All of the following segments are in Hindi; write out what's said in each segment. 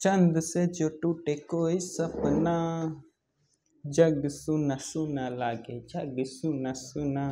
चंद से जो टूटे कोई सपना जग सुना सुना लागे जग सुना सुना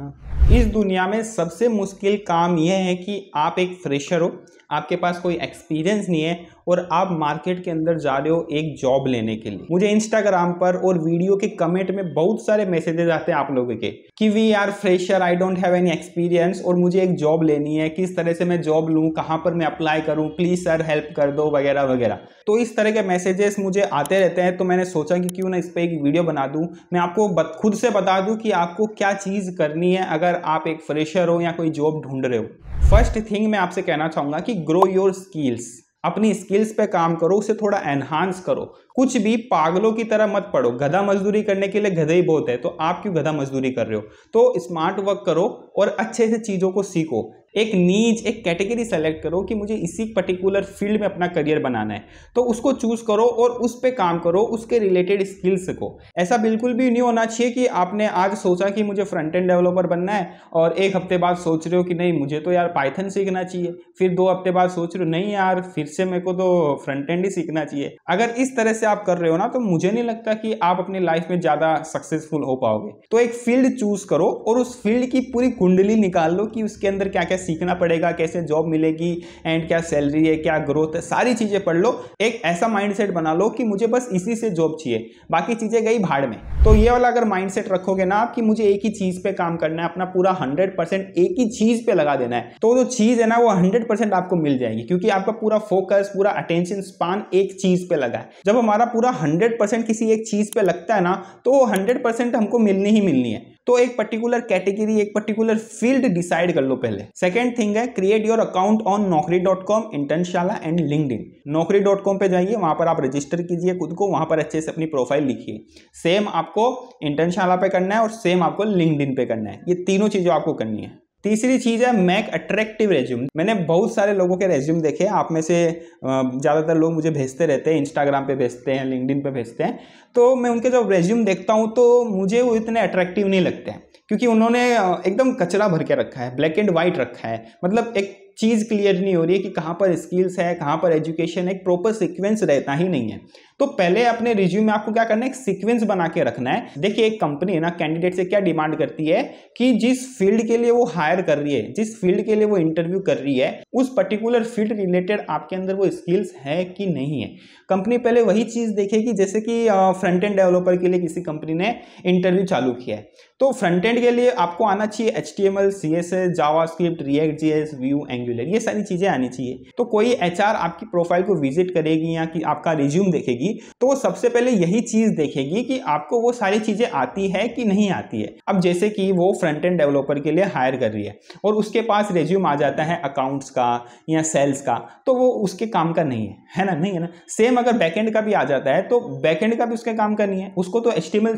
इस दुनिया में सबसे मुश्किल काम यह है कि आप एक फ्रेशर हो आपके पास कोई एक्सपीरियंस नहीं है और आप मार्केट के अंदर जा रहे हो एक जॉब लेने के लिए मुझे इंस्टाग्राम पर और वीडियो के कमेंट में बहुत सारे मैसेजेस आते हैं आप लोगों के कि we are fresher I don't have any experience और मुझे एक जॉब लेनी है किस तरह से मैं जॉब लूँ कहाँ पर मैं अप्लाई करूँ प्लीज़ सर हेल्प कर दो वगैरह वगैरह तो इस तरह के मैसेजेस मुझे आते रहते हैं तो मैंने सोचा कि क्यों ना इस पर एक वीडियो बना बता दूं मैं आपको खुद से बता दूं कि आपको क्या चीज़ करनी है अगर आप एक फ्रेशर हो या कोई जॉब ढूंढ रहे हो फर्स्ट थिंग मैं आपसे कहना चाहूँगा कि ग्रो योर स्किल्स अपनी स्किल्स पे काम करो उसे थोड़ा एनहांस करो कुछ भी पागलों की तरह मत पढ़ो गधा मजदूरी करने के लिए गधे ही बहुत है तो आप क्यों गधा मजदूरी कर रहे हो तो स्मार्ट वर्क करो और अच्छे से चीज़ों को सीखो एक नीच एक कैटेगरी सेलेक्ट करो कि मुझे इसी पर्टिकुलर फील्ड में अपना करियर बनाना है तो उसको चूज करो और उस पर काम करो उसके रिलेटेड स्किल सीखो ऐसा बिल्कुल भी नहीं होना चाहिए कि आपने आज सोचा कि मुझे फ्रंट एंड डेवलपर बनना है और एक हफ्ते बाद सोच रहे हो कि नहीं मुझे तो यार पाइथन सीखना चाहिए फिर दो हफ्ते बाद सोच रहे हो नहीं यार फिर से मेरे को तो फ्रंट एंड ही सीखना चाहिए अगर इस तरह से आप कर रहे हो ना तो मुझे नहीं लगता कि आप अपनी लाइफ में ज़्यादा सक्सेसफुल हो पाओगे तो एक फील्ड चूज करो और उस फील्ड की पूरी कुंडली निकाल लो कि उसके अंदर क्या क्या सीखना पड़ेगा कैसे जॉब मिलेगी एंड क्या सैलरी है क्या ग्रोथ है सारी चीज़ें पढ़ लो एक ऐसा माइंडसेट बना लो कि मुझे बस इसी से जॉब चाहिए बाकी चीज़ें गई भाड़ में तो ये वाला अगर माइंडसेट रखोगे ना आप कि मुझे एक ही चीज़ पे काम करना है अपना पूरा हंड्रेड एक ही चीज़ पे लगा देना है तो जो चीज़ है ना वो हंड्रेड आपको मिल जाएगी क्योंकि आपका पूरा फोकस पूरा अटेंशन स्पान एक चीज़ पे लगा है जब हमारा पूरा हंड्रेड किसी एक चीज़ पे लगता है ना तो हंड्रेड परसेंट हमको मिलनी ही मिलनी है तो एक पर्टिकुलर कैटेगरी एक पर्टिकुलर फील्ड डिसाइड कर लो पहले सेकेंड थिंग है create your account on Naukri dot com Internshala and LinkedIn Naukri dot com पर जाइए वहाँ पर आप रजिस्टर कीजिए खुद को वहाँ पर अच्छे से अपनी प्रोफाइल लिखिए सेम आपको इंटर्नशाला पे करना है और सेम आपको लिंकड इन पे करना है ये तीनों चीज़ें आपको करनी है तीसरी चीज़ है मैक अट्रैक्टिव रेज्यूम मैंने बहुत सारे लोगों के रेज्यूम देखे आप में से ज़्यादातर लोग मुझे भेजते रहते हैं इंस्टाग्राम पे भेजते हैं लिंकडिन पे भेजते हैं तो मैं उनके जब रेज्यूम देखता हूँ तो मुझे वो इतने अट्रैक्टिव नहीं लगते हैं क्योंकि उन्होंने एकदम कचरा भर के रखा है ब्लैक एंड वाइट रखा है मतलब एक चीज़ क्लियर नहीं हो रही है कि कहाँ पर स्किल्स है कहाँ पर एजुकेशन है एक प्रॉपर सिक्वेंस रहता ही नहीं है तो पहले अपने रिज्यूम में आपको क्या करना है एक सीक्वेंस बना के रखना है देखिए एक कंपनी है ना कैंडिडेट से क्या डिमांड करती है कि जिस फील्ड के लिए वो हायर कर रही है जिस फील्ड के लिए वो इंटरव्यू कर रही है उस पर्टिकुलर फील्ड रिलेटेड आपके अंदर वो स्किल्स है कि नहीं है कंपनी पहले वही चीज़ देखेगी जैसे कि फ्रंट एंड डेवलपर के लिए किसी कंपनी ने इंटरव्यू चालू किया है तो फ्रंट एंड के लिए आपको आना चाहिए H T M L C S S JavaScript React J S Vue Angular ये सारी चीज़ें आनी चाहिए तो कोई एच आर आपकी प्रोफाइल को विजिट करेगी या कि आपका रिज्यूम देखेगी देगी तो वो सबसे पहले यही चीज़ देखेगी कि आपको वो सारी चीज़ें आती है कि नहीं आती है अब जैसे कि वो फ्रंट एंड डेवलपर के लिए हायर कर रही है और उसके पास रेज्यूम आ जाता है अकाउंट्स का या सेल्स का तो वो उसके काम का नहीं है है ना नहीं है ना सेम अगर बैकेंड का भी आ जाता है तो बैकेंड का भी उसके काम का नहीं है उसको तो H T M L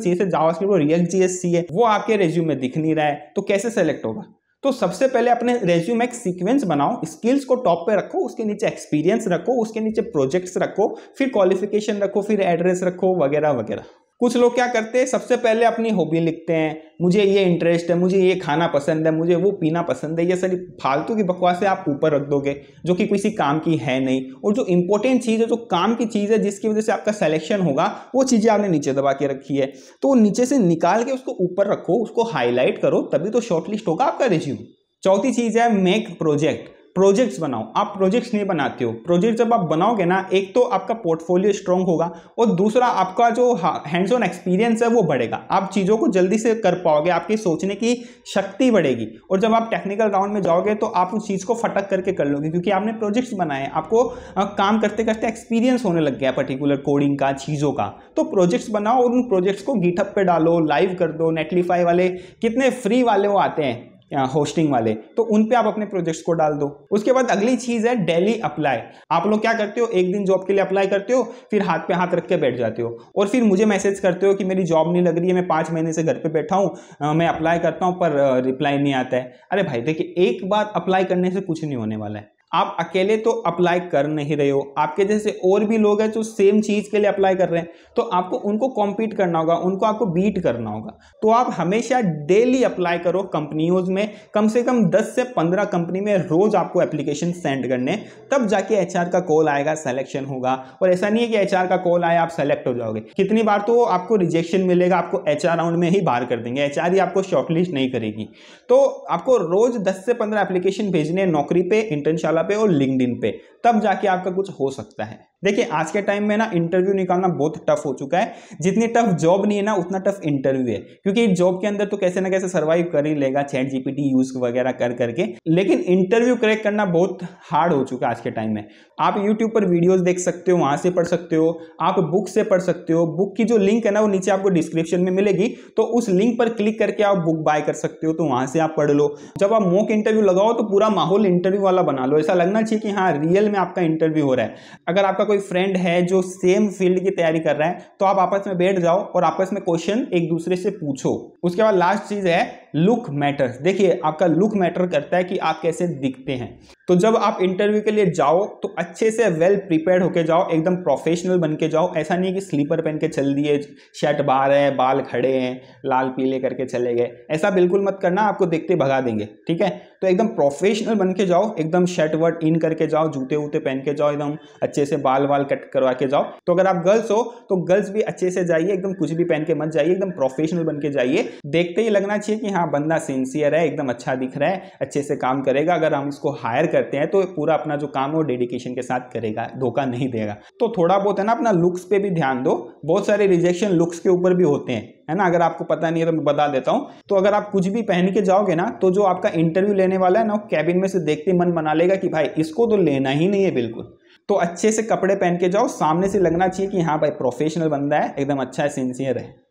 J S C है वो आपके रेज्यूम में दिख नहीं रहा है तो कैसे सेलेक्ट होगा तो सबसे पहले अपने रेज्यूम एक सीक्वेंस बनाओ स्किल्स को टॉप पे रखो उसके नीचे एक्सपीरियंस रखो उसके नीचे प्रोजेक्ट्स रखो फिर क्वालिफिकेशन रखो फिर एड्रेस रखो वगैरह वगैरह कुछ लोग क्या करते हैं सबसे पहले अपनी हॉबी लिखते हैं मुझे ये इंटरेस्ट है मुझे ये खाना पसंद है मुझे वो पीना पसंद है ये सारी फालतू की बकवासें आप ऊपर रख दोगे जो कि किसी काम की है नहीं और जो इंपॉर्टेंट चीज़ है जो काम की चीज़ है जिसकी वजह से आपका सेलेक्शन होगा वो चीज़ें आपने नीचे दबा के रखी है तो नीचे से निकाल के उसको ऊपर रखो उसको हाईलाइट करो तभी तो शॉर्ट लिस्ट होगा आपका रिज्यूम चौथी चीज़ है मेक प्रोजेक्ट प्रोजेक्ट्स बनाओ आप प्रोजेक्ट्स नहीं बनाते हो प्रोजेक्ट जब आप बनाओगे ना एक तो आपका पोर्टफोलियो स्ट्रांग होगा और दूसरा आपका जो हैंड्स ऑन एक्सपीरियंस है वो बढ़ेगा आप चीज़ों को जल्दी से कर पाओगे आपकी सोचने की शक्ति बढ़ेगी और जब आप टेक्निकल राउंड में जाओगे तो आप उस चीज़ को फटक करके कर लोगे क्योंकि आपने प्रोजेक्ट्स बनाए आपको काम करते करते एक्सपीरियंस होने लग गया पर्टिकुलर कोडिंग का चीज़ों का तो प्रोजेक्ट्स बनाओ और उन प्रोजेक्ट्स को गीटअप पर डालो लाइव कर दो नेटलीफाई वाले कितने फ्री वाले वो आते हैं होस्टिंग वाले तो उन पे आप अपने प्रोजेक्ट्स को डाल दो उसके बाद अगली चीज़ है डेली अप्लाई आप लोग क्या करते हो एक दिन जॉब के लिए अप्लाई करते हो फिर हाथ पे हाथ रख के बैठ जाते हो और फिर मुझे मैसेज करते हो कि मेरी जॉब नहीं लग रही है मैं पाँच महीने से घर पर बैठा हूँ मैं अप्लाई करता हूँ पर रिप्लाई नहीं आता है अरे भाई देखिए एक बार अप्लाई करने से कुछ नहीं होने वाला है आप अकेले तो अप्लाई कर नहीं रहे हो आपके जैसे और भी लोग हैं जो सेम चीज़ के लिए अप्लाई कर रहे हैं तो आपको उनको कॉम्पीट करना होगा उनको आपको बीट करना होगा तो आप हमेशा डेली अप्लाई करो कंपनियों में कम से कम 10 से 15 कंपनी में रोज़ आपको एप्लीकेशन सेंड करने तब जाके एच का कॉल आएगा सेलेक्शन होगा और ऐसा नहीं है कि एच का कॉल आए आप सेलेक्ट हो जाओगे कितनी बार तो आपको रिजेक्शन मिलेगा आपको एच राउंड में ही बाहर कर देंगे एच ही आपको शॉर्टलिस्ट नहीं करेगी तो आपको रोज़ दस से पंद्रह एप्लीकेशन भेजने नौकरी पर इंटर्नशाला वाला पे और लिंकड पे तब जाके आपका कुछ हो सकता है देखिए आज के टाइम में ना इंटरव्यू निकालना बहुत टफ हो चुका है जितनी टफ जॉब नहीं है ना उतना टफ इंटरव्यू है क्योंकि जॉब के अंदर तो कैसे ना कैसे सर्वाइव कर ही लेगा चैट जीपीटी यूज वगैरह कर करके लेकिन इंटरव्यू क्रैक करना बहुत हार्ड हो चुका है आज के टाइम में आप यूट्यूब पर वीडियोज देख सकते हो वहां से पढ़ सकते हो आप बुक से पढ़ सकते हो बुक की जो लिंक है ना वो नीचे आपको डिस्क्रिप्शन में मिलेगी तो उस लिंक पर क्लिक करके आप बुक बाय कर सकते हो तो वहां से आप पढ़ लो जब आप मोक इंटरव्यू लगाओ तो पूरा माहौल इंटरव्यू वाला बना लो ऐसा लगना चाहिए कि हाँ रियल में आपका इंटरव्यू हो रहा है अगर आपका कोई फ्रेंड है जो सेम फील्ड की तैयारी कर रहा है तो आप आपस में बैठ जाओ और आपस में क्वेश्चन एक दूसरे से पूछो उसके बाद लास्ट चीज़ है लुक मैटर्स देखिए आपका लुक मैटर करता है कि आप कैसे दिखते हैं तो जब आप इंटरव्यू के लिए जाओ तो अच्छे से वेल प्रिपेयर्ड होके जाओ एकदम प्रोफेशनल बन के जाओ ऐसा नहीं कि स्लीपर पहन के चल दिए शर्ट बाहर है बाल खड़े हैं लाल पीले करके चले गए ऐसा बिल्कुल मत करना आपको देखते भगा देंगे ठीक है तो एकदम प्रोफेशनल बन के जाओ एकदम शर्ट वर्ट इन करके जाओ जूते वूते पहन के जाओ एकदम अच्छे से बाल वाल कट करवा के जाओ तो अगर आप गर्ल्स हो तो गर्ल्स भी अच्छे से जाइए एकदम कुछ भी पहन के मत जाइए एकदम प्रोफेशनल बन के जाइए देखते ही लगना चाहिए कि हाँ हाँ बंदा सिंसियर है एकदम अच्छा दिख रहा है अच्छे से काम करेगा अगर हम इसको हायर करते हैं तो पूरा अपना जो काम है वो डेडिकेशन के साथ करेगा धोखा नहीं देगा तो थोड़ा बहुत है ना अपना लुक्स पे भी ध्यान दो बहुत सारे रिजेक्शन लुक्स के ऊपर भी होते हैं है ना अगर आपको पता नहीं है तो मैं बता देता हूँ तो अगर आप कुछ भी पहन के जाओगे ना तो जो आपका इंटरव्यू लेने वाला है ना कैबिन में से देखते मन मना लेगा कि भाई इसको तो लेना ही नहीं है बिल्कुल तो अच्छे से कपड़े पहन के जाओ सामने से लगना चाहिए कि हाँ भाई प्रोफेशनल बंदा है एकदम अच्छा है सिंसियर है